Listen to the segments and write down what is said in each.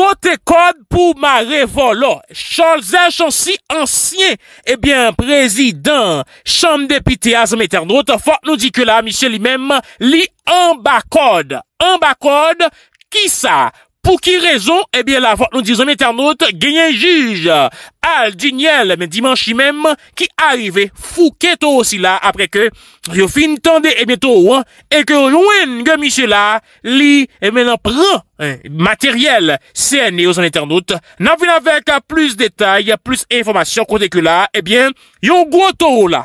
Pote kod pou ma revo lo. Chol zè chansi ansye. Ebyen, eh prezidant, chanm depite azm eternot. Fok nou dike la, miche li mem, li an bak kod. An bak kod, ki sa? Pou ki rezon, ebyen eh la vòt nou di zanmè ternout genyen juj al di nyele men dimanshi mem ki arive fuketo si la apre ke yon fin tande ebyen to ou an e ke yon ouen gen misye la li ebyen an pran materyel sène yo zanmè ternout. Nan fin avek a plus detay, plus informasyon kote ke la, ebyen yon gwo to ou la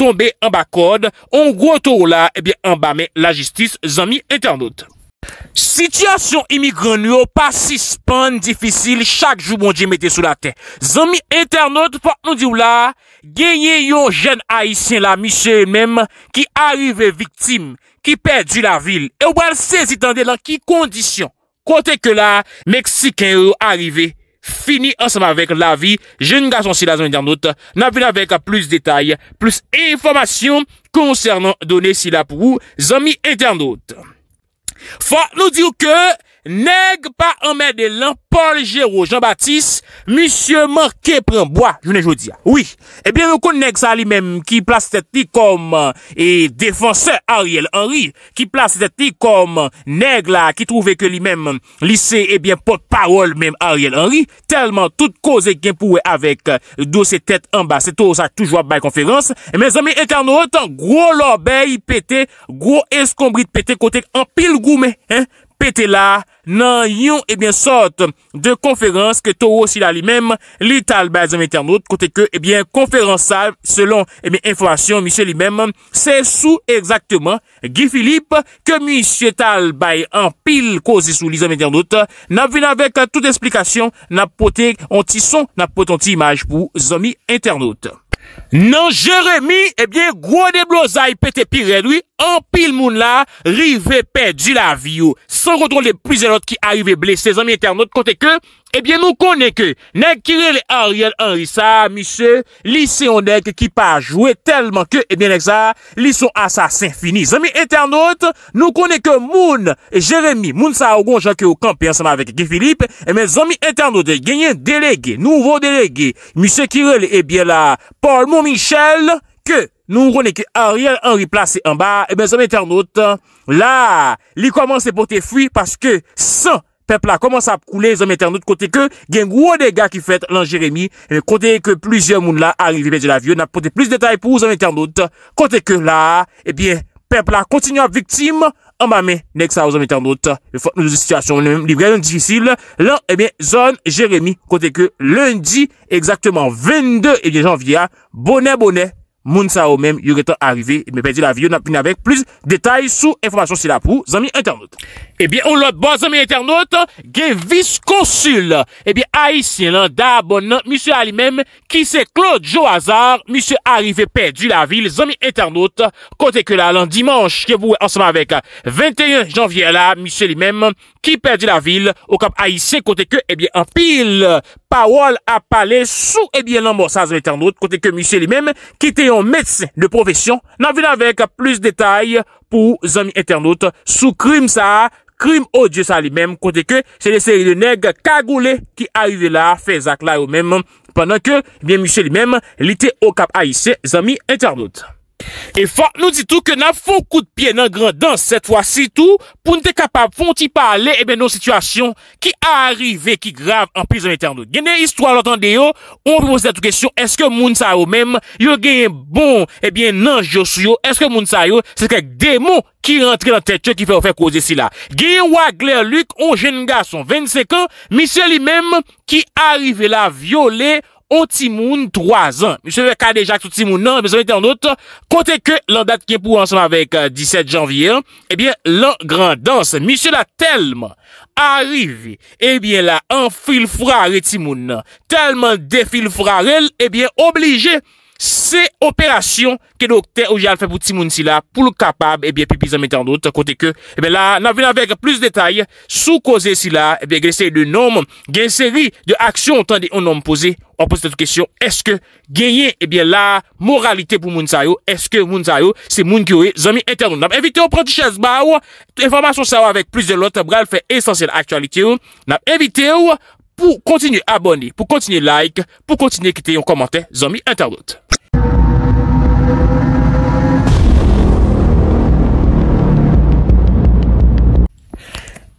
tombe an ba kod, yon gwo to ou la ebyen an ba men la jistis zanmè ternout. Sityasyon imigran nou, pasis pan, difisil, chak jou bon di mette sou la ten. Zami internet, pou an di ou la, genye yo jen aisyen la, misye menm, ki arive viktim, ki perdi la vil, e wal sezitande la ki kondisyon. Kote ke la, Meksiken ou arive, fini ansama vek la vi, jen gazon si la zami internet, na vina vek plus detay, plus informasyon, konsernan donen si la pou ou, zami internet. Fa'lou diyo kè? Neg pa amè de lan, Paul Géraud, Jean-Baptiste, M. Marquet, Prenbois, je ne jodi ya. Oui, e bè yon kon neg sa li mèm ki plas se te eh, ti kom e defanseur Ariel Henry, ki plas se te ti kom neg la ki trouve ke li mèm lise e bèm pot parol mèm Ariel Henry, telman tout koze genpouè avèk euh, do se tèt anba. Se tou sa toujwa bè konferans. Eh, e mè zèmè etan nou etan, gro lò bè yi pète, gro eskombrit pète kotek an pil goumè, hein? Petela nan yon ebyen eh sote de konferans ke tou osila li mem li tal bay zomi internaut kote ke ebyen eh konferans sal selon ebyen eh informasyon misye li mem se sou exactement Gifilip ke misye tal bay an pil kozi sou li zomi internaut nan vina vek tout esplikasyon nan poten ti son nan poten ti imaj pou zomi internaut. Nan jeremi, ebyen, eh gwo de blozay pete pi redwi, an pil moun la, rive pe di la viyo. San rodo le pwizenot ki aive blese zami internet kote ke... Ebyen nou konen ke, nek kirele Ariel Henry sa, misè, lisè yon nek ki pa jwè telman ke, ebyen ek sa, lisè yon asasin fini. Zami eternote, nou konen ke Moun, Jérémy, Moun Saargon, Jean-Claude Campé, ansama vek Giffilip, ebyen zami eternote, genyen delege, nouvo delege, misè kirele, ebyen la Paul Montmichel, ke nou konen ke Ariel Henry plase yon ba, ebyen zami eternote, la, li koman se pote fui, paske san, Pepla komanse ap koule, zon meten not, kote ke gen gwo de ga ki fet lan Jeremie, kote ke plizyon moun la arivi pe de la vie, na pote pliz detay pou zon meten not, kote ke la, ebyen, eh pepla kontinu ap viktim, amame, nek sa w zon meten not, nou zi situasyon li vren nan difisil, lan, ebyen, eh zon Jeremie, kote ke lundi, egzaktman 22 ebyen janvya, bonè, bonè. moun sa ou men yon getan arive me pedi la vi yo nan pin avek plis detay sou informasyon si la pou zami internet ebyen eh ou lot bon zami internet gen vis konsul ebyen eh aisyen lan da abonnan monsi alimem ki se Claude Joazard monsi arive pedi la vil zami internet kote ke lan dimanche ke pou ansama vek 21 janvye la monsi alimem ki pedi la vil ou kap aisyen kote ke ebyen eh an pil pawol apale sou ebyen lan monsi alimem kote ke monsi alimem ki ten mèdse de profesyon nan vin avèk plus detay pou zami internaute sou krim sa krim odye sa li mèm kote ke se de seri de neg kagoulè ki a yve la fe zak la yo mèm panan ke mèm yse li mèm li te okap a yse zami internaute E fò, nou di tou ke nan fò kout piye nan grandans, set fwa si tou, pou nte kapab, pou nti pale, e ben nou situasyon ki a arrive ki grave an prizon etan nou. Genè, histò alotan deyo, on pou pose la tou kesyon, eske moun sa yo mèm, yo genye bon, e ben nan josuyo, eske moun sa yo, se kek demo ki rentre nan tetche ki fè ou fè kouze si la. Genye wak lè lük, on jen nga son 25 an, misè li mèm ki a arrive la viole, ou moun sa yo mèm. O timoun 3 an. Monsieur kade jak sou timoun nan, monsieur mette an not, kote ke lan dat ki pou ansan avèk 17 janvier, ebyen eh lan grandans. Monsieur la telman arrive, ebyen eh la an filfrare timoun nan, telman defilfrare el, ebyen eh oblige, Se operasyon ke dokte ou jal fe bouti moun sila pou loup kapab, ebyen eh pipi zanmite an dote. Kote ke, ebyen eh la, nan ven avèk plus detay, sou koze sila, ebyen eh gresè de nom, gen seri de aksyon, tan de on nom pose, on pose tout kèsyon, eske genye, ebyen la, moralite pou moun sayo, eske moun sayo, se moun kyo e zanmite an dote. Nan evite ou pranti chazba ou, informasyon sa ou avèk plus de lote, bral fe esansyen aktualite ou, nan evite ou, pou kontinu abonni, pou kontinu like, pou kontinu ekite yon komante ZOMI INTERNOTE.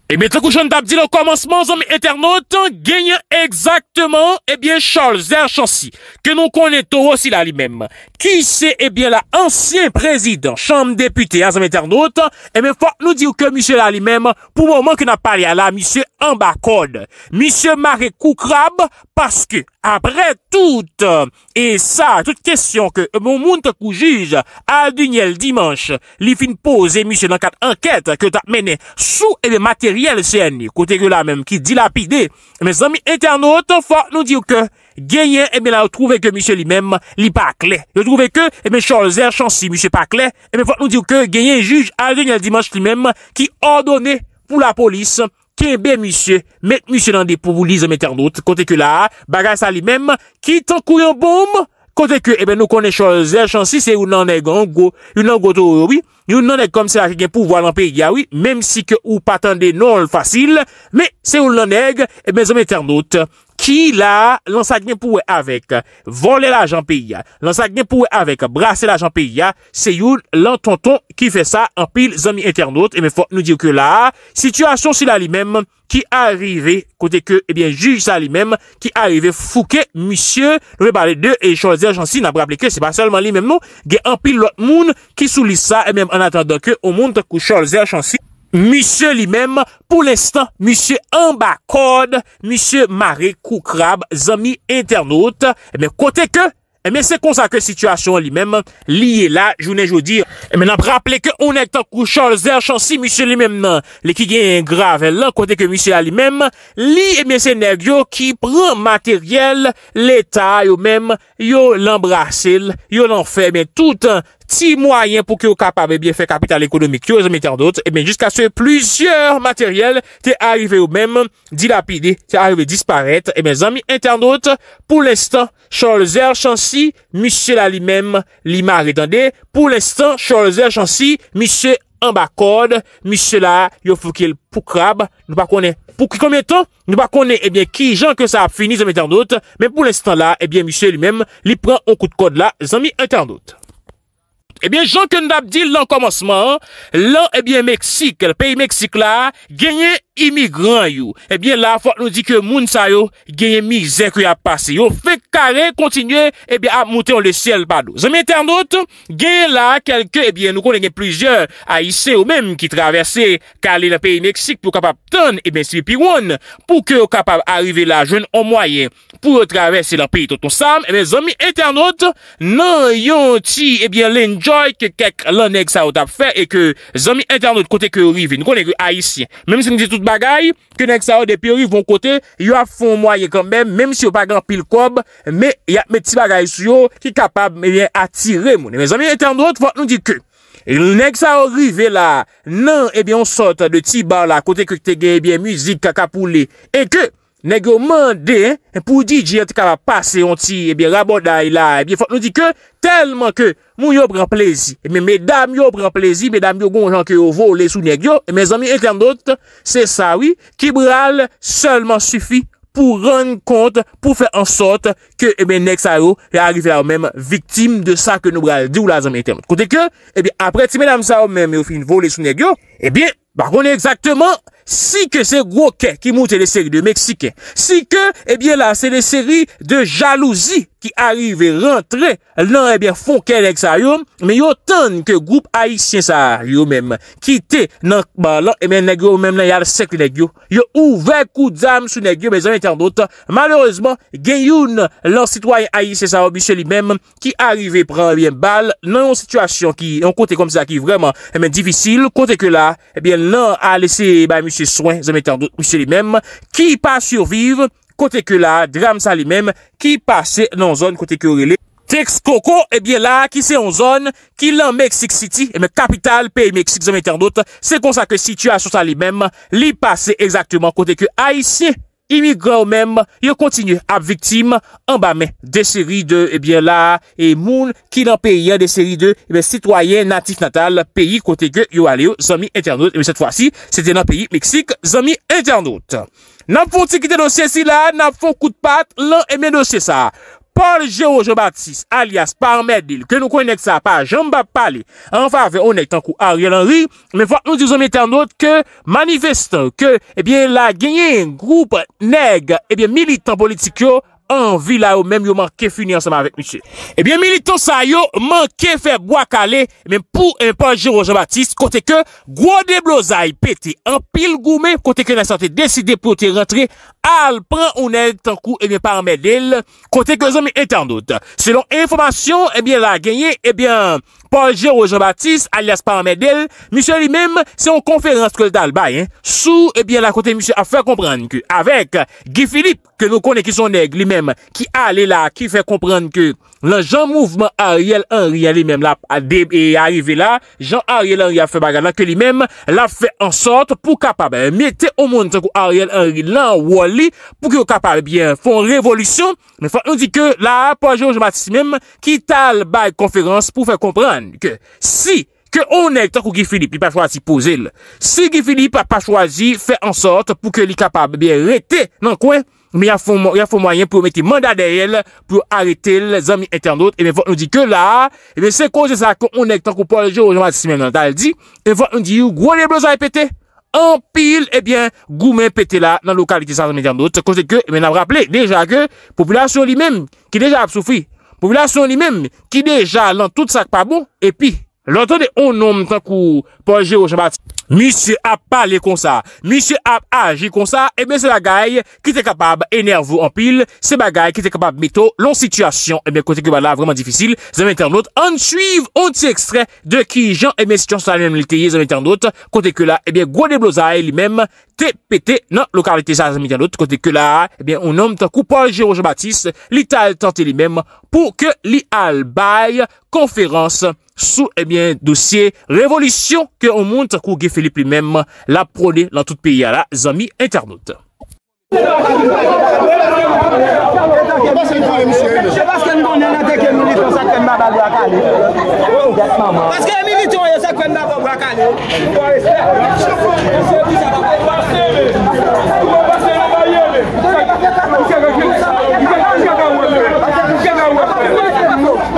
E mè tre koujoun dap di lò kou amansman ZOMI INTERNOTE, genye ekzaktman eh Charles Zerchan si, ke nou konen toho si la li mèm, Ki se ebyen eh la ansyen prezident, chanm depute, a zanm eternot, e mè fò nou diw ke, misye la li mèm, pou mouman ki na pari a la, misye, ambakon. Misye ma re koukrab, paske, apre tout, e euh, sa, tout kestyon ke, euh, moun moun ta kou juj, al dunye l dimanche, li fin pose, eh, misye, nan kat anket, ke ta mène sou ebe eh materyel sen, kote kou la mèm, ki dilapide, e mè zanm eternot, fò nou diw ke, genyen eme eh eh eh la ou trouve ke msye li mem li pakle. Yo trouve ke, eme Charles Erchan si msye pakle, eme fote nou diyo ke genyen juj a denye dimanche li mem ki ordone pou la polis, kenbe msye, met msye nan de pou vou li zom eternote. Kote ke la, bagay sa li mem, ki tankou yon boum. Kote ke, eme nou konen Charles Erchan si se ou nan neg an go. Ou nan go tou, oui. Ou nan neg kom se la keken pou voalan pe ya, oui. Mem si ke ou patande non l'fasil. Me, se ou nan neg, eme zom eternote. Chi la, lan sa gen pouwe avek, vole la janpeya, lan sa gen pouwe avek, brase la janpeya, se yon lan tonton ki fe sa, an pil zami internaut, e men fok nou diyo ke la. Sityasyon si la li men, ki arive, kote ke, e ben juj sa li men, ki arive fouke, misye, nou ve pale de, e Charles Zerjansi nan prapleke, se pa solman li men nou, gen an pil lot moun ki souli sa, e men an atanda ke, o moun takou Charles Zerjansi. Misyè li mèm, pou l'instant, misyè ambakode, misyè mare koukrab, zami internaute, e eh mè kote ke, e eh mè se konsake situasyon li mèm, li e la, jounè jounè di, e eh mè nan praple ke, ou netan kou chan zè chansi, misyè li mèm nan, li ki gen grave, e lè kote ke misyè a li mèm, li e mè se nèk yo ki pran materyel, le ta yo mèm, yo l'embrase, yo l'enfe, e mè tout, Ti mwayen pou ki yo kap ave bie fe kapital ekonomik yo, zami internaut, e bè, jiska se plusieurs materyel te arrive ou mèm dilapide, te arrive disparète, e bè, zami internaut, pou l'instant, Charles R. Chancy, M. la li mèm, li ma redande, pou l'instant, Charles R. Chancy, M. en bakode, M. la, yo fokil pou krab, nou pa konè, pou ki konmè ton, nou pa konè, e bè, ki jan ke sa ap fini, zami internaut, mè pou l'instant la, e bè, M. li mèm, li pran ou kout kode la, zami internaut. Ebyen, eh Jean-Claude Abdil, lan komanseman, lan, ebyen, eh Meksik, peyi Meksik la, genye... imigran yo. Ebyen eh la, fote nou di ke moun sa yo, genye mizek yo a eh eh pase. Yo fek kare, kontinye ebyen a mouten le siel padou. Zami internet, genye la, kelke ebyen nou konen gen plijer aise yo menm ki travese Kale, la peyi Meksik pou kapap ton, ebyen si piwoun pou ke yo kapap arive la joun o mwayen pou travese la peyi Totonsam, ebyen zami internet nan yon ti, ebyen lenjoy ke kek lanek sa yo tap fe e ke zami internet kote ke yo vive nou konen gen aise. Menm se nou di tout bagay ke nèk sa ou de pi ou yon kote yon a fon mwaye kanbèm, mèm si yon pa gran pil kob, mè yon mè ti bagay sou yon ki kapab atire moun. E mè zanmè yon etan drot vòt nou di ke, lè nèk sa ou rive la, nan ebyon eh sote de ti bar la kote kote ge ebyen mouzik kaka poule, e ke Negyo mande, e pou di jete ka va pase yon ti, e bin rabo dayla, e bin fok nou di ke, telman ke moun yo pran plezi, e bin medam yo pran plezi, medam yo gon janke yo vole sou negyo, e bin zanmi internet, se sawi, ki bral, selman sufi, pou ren kont, pou fe ansot, ke e bin next aro, e arrive la ou menm, viktim de sa ke nou bral, di ou la zanmi internet. Kote ke, e bin apre ti menam sa ou menm yo fin vole sou negyo, e bin, bakon e exaktman, Si ke se gwo ke ki moute le seri de Meksike, si ke, e bie la, se le seri de jalouzi ki arrive rentre, nan e bie fonke lèk sa yo, me yo ton ke goup aïsien sa yo mèm, ki te nan, ba lan, e bie negyo mèm nan yal sekli negyo, yo ouve kou dam sou negyo, be zan mèter dote, maloreseman, gen youn, lan sitwoyen aïsien sa yo, bisye li mèm, ki arrive pran, e bie, bal, nan yon situasyon ki, yon kote kom sa ki, vreman, e eh bie, difisil, kote ke la, e eh bie, nan a lese, ba mis, ki y pa surviv, kote ke la drame sa li mem, ki y pase nan zon kote ke orile. Tex Koko, e bie la, ki se an zon, ki lan Mexik City, e me kapital pe Mexik, se kon sa ke situasyon sa li mem, li pase ekzaktouman kote ke Aisyen, Immigran ou mèm, yo kontinu ap viktim an ba mè. De seri 2, ebyen la, e moun ki nan peyi an de seri 2, ebyen sitwayen natif natal, peyi koteke yo ale yo, zanmi etanout. Ebyen set fwa si, se den nan peyi Meksik, zanmi etanout. Nan foun ti kite dosye si la, nan foun koute pat, lan eme dosye sa. Paul Jérôme Jean-Baptiste, alias Parmèdil, ke nou konen ek sa pa Jean-Baptale, anfa ve onèk tankou Ariel Henry, men fwa nou dizon metè anot ke manifestan, ke, ebyen, eh la genyen groupe neg, ebyen, eh militant politik yo, anvi la yo, men yo manke funi ansama vek mitsè. Ebyen, militant sa yo, manke fe Gwakale, men pou un Paul Jérôme Jean-Baptiste, kote ke Gwade Blozay pete an pil goume, kote ke nan satè deside pou te rentre, al pran ou net tan kou e eh mi parmedel kote ke zon mi etan dout. Selon informasyon, e eh bie la genye, e eh bie, Paul Géraud Jean-Baptiste alias parmedel, misyon li mèm, se yon konferans kol dal bay, sou, e bie la kote misyon a fè kompran ke avèk Guy Philippe ke nou kone ki son neg, li mèm, ki al e la, ki fè kompran ke la jan mouvman Ariel Henry a li mèm a dib e arive la, jan Ariel Henry a fè bagana, ke li mèm la fè ansot pou kapab. Metè ou moun tan kou Ariel Henry lan wòl Li pou ki yo kapal bien fon revolutyon Me fwa un di ke la Po aje ou je matisimem Ki tal bag konferans pou fè kompran Si ke onèk tak ou Gifilip Li pa chwazi pou zil Si Gifilip pa chwazi fè ansort Pou ki li kapal bien rete Nan kwen, mi a fon mwayen pou meti mandade El pou arete Le zami eten dout E me fwa un di ke la E me se kon zè sa kon onèk tak ou po aje ou je matisimem Nan tal di, e fwa un di yo Gwane bloz wè pète An pil, ebyen, eh goumen pete la nan lokalite sa zanedyan dote. Se kose eh ke, men ap rappele, deja ke, populasyon li men, ki deja ap soufi. Populasyon li men, ki deja lan tout sak pa bon, epi, lantane on nom tankou... Paul G. Roche-Batiste, misi ap pale kon sa, misi ap aji kon sa, ebe se bagay ki te kapab enervou an pil, se bagay ki te kapab meto lon situasyon, ebe kote ke ba la vreman difisil, zanmite an not, an suiv, an ti ekstrey de ki jan, ebe sityon sa lèm litéye, zanmite an not, kote ke la, ebe gwo de blozay li mem, te pete nan lokalite sa, zanmite an not, kote ke la, ebe on nom ta koup Paul G. Roche-Batiste, li tal tante li mem pou ke li albay konferans sou, ebe eh dosye, revolisyon, ke ou moun ta kou ge Filipe li menm la prone lan tout peyi a la zami internote.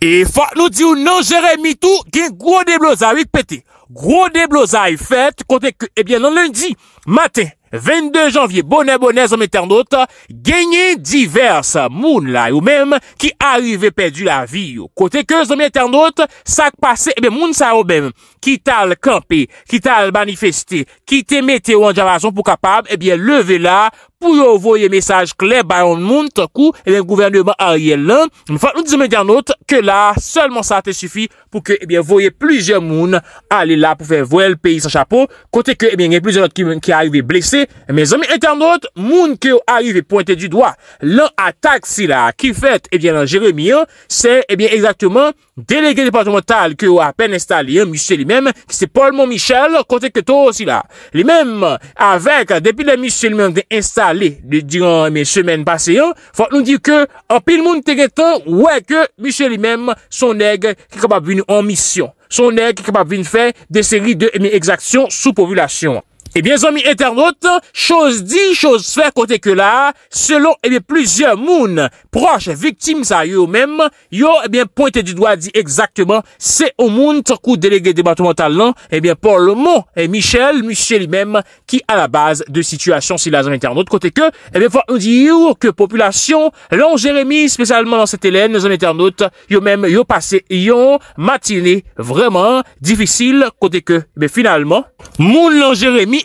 E fa nou di ou nan jere mitou gen gro de blozay pete. Gro de blozay e fete kote ke ebyen eh nan lundi, maten, 22 janvye, bonè bonè zom eternote, genye divers moun la yo mem ki arive pedu la vi yo. Kote ke zom eternote sak pase, ebyen eh moun sa yo bem, ki tal kampe, ki tal manifesti, ki te mete ou an janvason pou kapab, ebyen eh leve la moun. pou yo voye mesaj kler bayon moun, takou, e eh ben, gouverneurman a rye lan. Fak, nou di men di anot, ke la, selman sa te sufi, pou ke, e eh ben, voye plize moun, a li la pou fe vwe l peyi san chapo, kote ke, e eh ben, gen plize moun ki a rive blese, men di men di anot, moun ki a rive pwente di doa, lan a tak si la, ki fet, e ben, jeremia, se, e ben, ekzaktouman, Delegè departemental kè ou apèn installè yon musè li mèm, kè se Paul Montmichel kontè kè tou osi la. Li mèm avèk depè de musè li mèm de installè diyon mè semen basè yon, fòk nou diw kè, apè l moun tè gètan, wè kè musè li mèm sonèk kè kapap vin nou an misyon. Sonèk kè kapap vin nou fè de seri de mè exaksyon sou povilasyon. Ebyen eh zonmi internaut, chouse di, chouse fe, kote ke la, selon ebyen eh plusyen moun, proche, victime sa yo mèm, yo ebyen eh pointe di doa di exakteman se yo moun takou delege debato mental nan, ebyen Paul Mon, Michel, Michel mèm, ki a la base de situasyon si la zonmi internaut, kote ke, ebyen fwa yon di yon, ke populasyon, lan Jérémy, spesyalman nan sete lène, zonmi internaut, yo mèm, yo pase yon, matine, vreman, difisil, kote ke, ebyen finalman,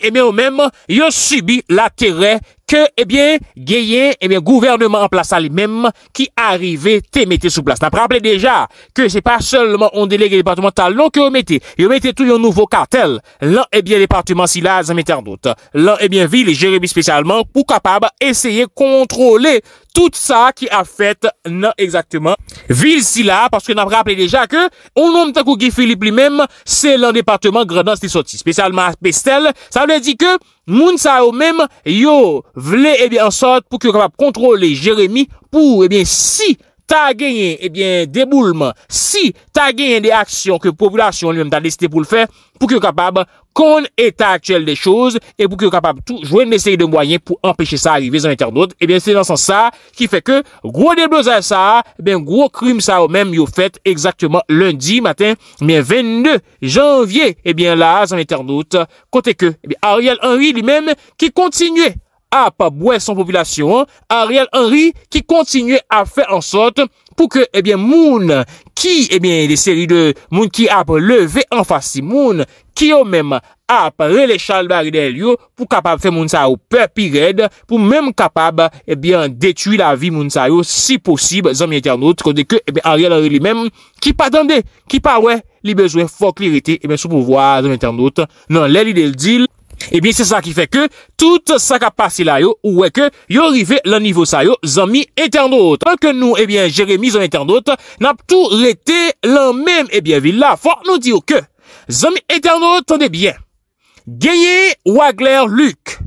Et eh bien, eux-mêmes, ils ont subi l'intérêt ke, ebyen, eh geyen, eh ebyen, gouvernement en plasa li menm, ki arive te mette sou plas. N ap rappele deja ke se pa solman on delege departemental non ke o mette, yo mette tou yon nouvo kartel lan, ebyen, departement sila zan mette an dout. Lan, ebyen, vil jerebi spesyalman pou kapab esye kontrole tout eh sa ki a fet nan exakteman vil sila, paske nan rappele deja ke ou nom takou ki Filip li menm se lan departement grenans li soti spesyalman apestel, sa le di ke Moun sa yo mem yo vle eh en sot pou ki yo kapap kontrole Jeremie pou eh si... ta genyen, ebyen, eh deboulman, si ta genyen de aksyon ke populasyon li men ta desite pou le fè, pou ki yo kapab kon etat aktuel de chouz, e pou ki yo kapab toujwen neseye de mwayen pou empèche sa arrivè zan etan not, ebyen, se dansan sa, ki fè ke, gro deboulman sa, ebyen, gro krim sa ou men yo fèt, exaktèman lundi matin, miè 22 janvye, ebyen, eh la, zan etan not, kote ke, ebyen, eh Ariel Henry li men, ki kontinuè, ap bwè son popilasyon, Ariel Henry ki kontinye ap fè ansot pou ke, ebyen, eh moun ki, ebyen, eh de seri de moun ki ap leve an fasi moun, ki yo mèm ap relè chal bari del yo pou kapab fè moun sa yo pè pi red, pou mèm kapab, ebyen, eh detui la vi moun sa yo si posib zan mwen etan not, konde ke, ebyen, Ariel Henry li mèm ki pa dande, ki pa wè li bezwe fòk lirite ebyen sou pou vwa zan mwen etan not, nan lè li del dil, Ebyen, eh se sa ki fe ke, tout sa kapasi la yo, ouweke, yo rife lan nivou sa yo, zami eternot. Fakke nou, ebyen, eh Jeremie zan eternot, nap tou lete lan men, ebyen, villa. Fak nou diyo ke, zami eternot, tande eh bien, Geyer, Wagler, Luke.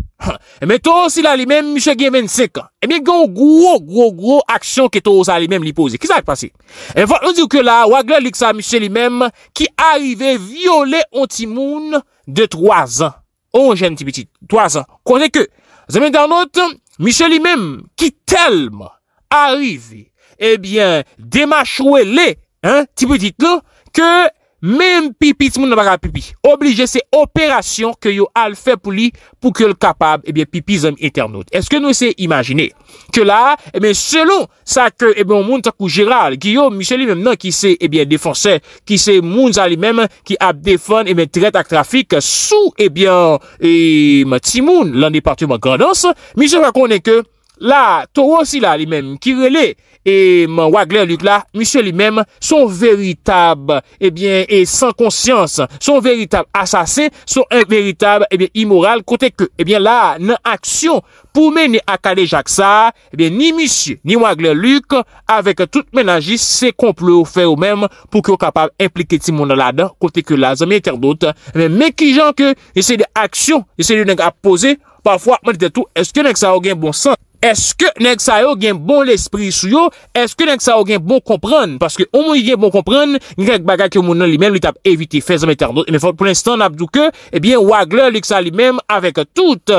Emen, to, si la li men, Mche Gemensek. Emen, gen ou gro, gro, gro, aksyon ke to sa li men li pose. Kisa ak pase? Fak nou diyo ke la, Wagler, Luke sa, Mche li men, ki arive viole ontimoun de 3 an. ou jen ti petit, kone ke, zeme dan not, misye li mem, ki telm, arizi, ebyen, eh demachouwe le, ti petit lo, ke, Mem pipi ti moun nan baka pipi, oblije se operasyon ke yo al fe pou li pou ke l kapab eh pipi zanm internaut. Eske nou se imajine ke la, eh selon sa ke eh moun takou Gérald, ki yo misye li mèm nan ki se defonse, ki se moun zanm li mèm ki ap defon treta trafik sou ti moun lan departement grandans, misye wakone ke... la, toro si la li menm, ki rele, e mwen wagler luk la, msye li menm, son veritab, e eh bie, e san konsyans, son veritab asase, son veritab, e eh bie, imoral, kote ke, e eh bie la, nan aksyon, pou mene akade jak sa, e bie, ni msye, ni wagler luk, avek tout menagis, se komple ou fe ou menm, pou ki ou kapab implike ti moun alada, kote ke la, zanmye ter dot, e bie, meki jan ke, e se de aksyon, e se de neng apose, pafwa, mwen de tou, eske neng sa ou gen bon san, eske nenk sa yo gen bon l'esprit sou yo, eske nenk sa yo gen bon kompran, paske omo yi gen bon kompran ni kak bagay ki yo mounan li men, li tap evite fe zanmete anot, e men fon pou nistan apdouke ebyen eh wagler li ksa li men avek tout,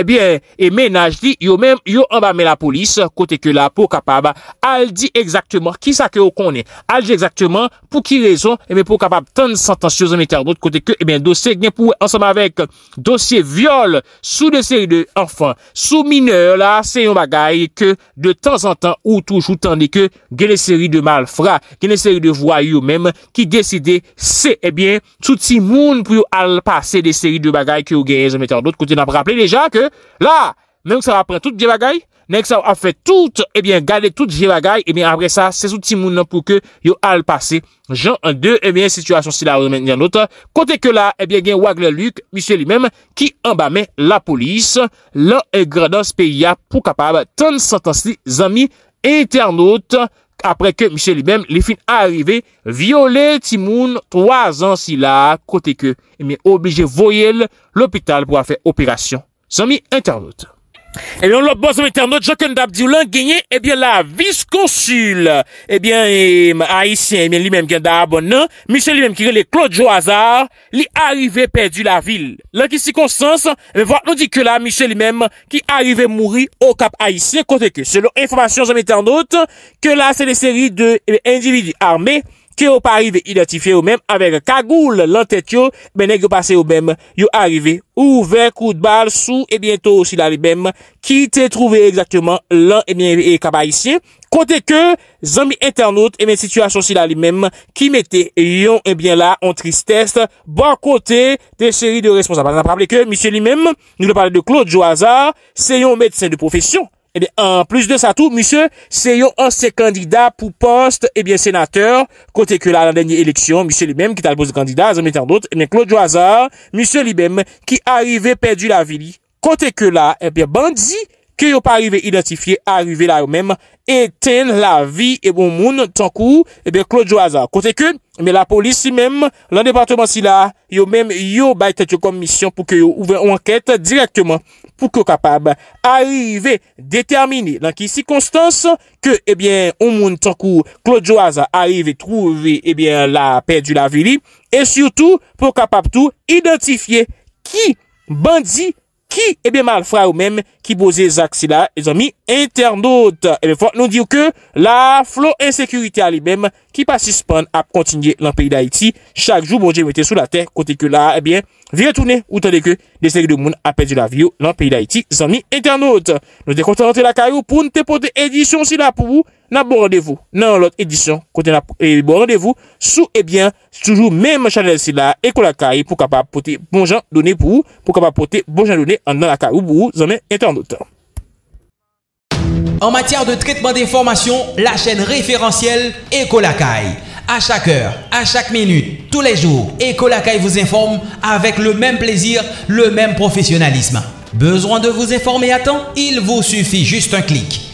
ebyen eh e menaj li yo men, yo ambame la polis kote ke la pou kapab al di ekzaktman, ki sa ke yo konen al di ekzaktman pou ki rezon men eh pou kapab tan santansyo zanmete anot kote ke ebyen dosye gen pou ansam avek dosye viole sou deseri de enfan, sou mineur la, se yon bagay ke de tan san tan ou toujou tandè ke genè seri de malfra, genè seri de voyou mèm ki deside se, ebyen eh touti moun pou yo alpase de seri de bagay ki ou genè zometan. Dout kote nan pa rappele deja ke la nenk sa w apren tout jivagay, nenk sa w ap fe tout, ebyen eh gade tout jivagay, ebyen eh apre sa, se sou timoun nan pou ke yo al pase, jan an de, ebyen eh situasyon si la ou men yan not, kote ke la, ebyen gen wag le luk, misye li men, ki ambame la polis, lan e gradans pe ya pou kapab, ton santans li, zami, internot, apre ke misye li men, li fin a arrive, viole timoun, 3 an si la, kote ke, ebyen oblije voyel, l'opital pou a fe operasyon, zami, internot. Ebyen, lò bon zom eternot, jok en dap di ou lan genye, ebyen, la viskonsul, ebyen, aisyen, ebyen, li men gen da abonnan, mi chè li men ki re le klodjo azar, li arive perdi la vil. Lan ki si konsans, me vwa nou di ke la, mi chè li men ki arive mouri o kap aisyen, kote ke selon informasyon zom eternot, ke la se le seri de eh individu arme, Kè ou pari ve identifiè ou mèm avèk kagoul lan tèt yo, menèk yo pasè ou mèm, yo arrivè ou ver kout bal sou e bientò ou si la li mèm ki te trouvè ekzaktèman lan e mèm e kaba isye. Kote ke zan mi enternote e men situasyon si la li mèm ki metè yon e bè la an tristèst ban kote de seri de responsable. Nan prable ke, misye li mèm, nou le pale de Claude Joazard, se yon mèdse de profesyon. Eh en plus de sa tou, Mise, se yo an se kandida pou post, ebyen eh senateur, kote ke la lan denye eleksyon, Mise li bem, ki talbouze kandida, zanmete an dot, men klojou azar, Mise li bem, ki arive perdi la vili, kote ke la, ebyen eh bandzi, ke yo pa arrive identifiye, arrive la yo mem, eten la vi e bon moun, tankou, e eh ben, klojo aza. Kote ke, me la polis si mem, lan departement si la, yo mem, yo bayte yo komisyon pou ke yo ouve anket direktyman pou ke yo kapab arrive, determini, lanki sikonstans, ke, e ben, on moun tankou, klojo aza, arrive, trouve, e ben, la pe di la vi li, e syoutou, pou kapab tou, identifiye, ki bandi, ki ebe eh mal fwa ou menm ki boze zak sila zanmi internot. Ebe eh fwa nou diw ke la flo ensekurite alim menm ki pa sispon ap kontinye lan peyi da iti. Chak jou bonje mette sou la ten kote ke la ebyen viratounen ou tade ke desek de moun apè di la viyo lan peyi da iti zanmi internot. Nou dekote lante la kayo pou nte pote edisyon sila pou ou. bon rendez-vous non? l'autre édition. Côté n'a bon rendez-vous sous, et eh bien, toujours même channel si là, et pour capable porter bon gens pour vous, pour capable porter bon gens en dans la caille en vous, un En matière de traitement d'information, la chaîne référentielle Ecolacay. À chaque heure, à chaque minute, tous les jours, Ecolacay vous informe avec le même plaisir, le même professionnalisme. Besoin de vous informer à temps Il vous suffit juste un clic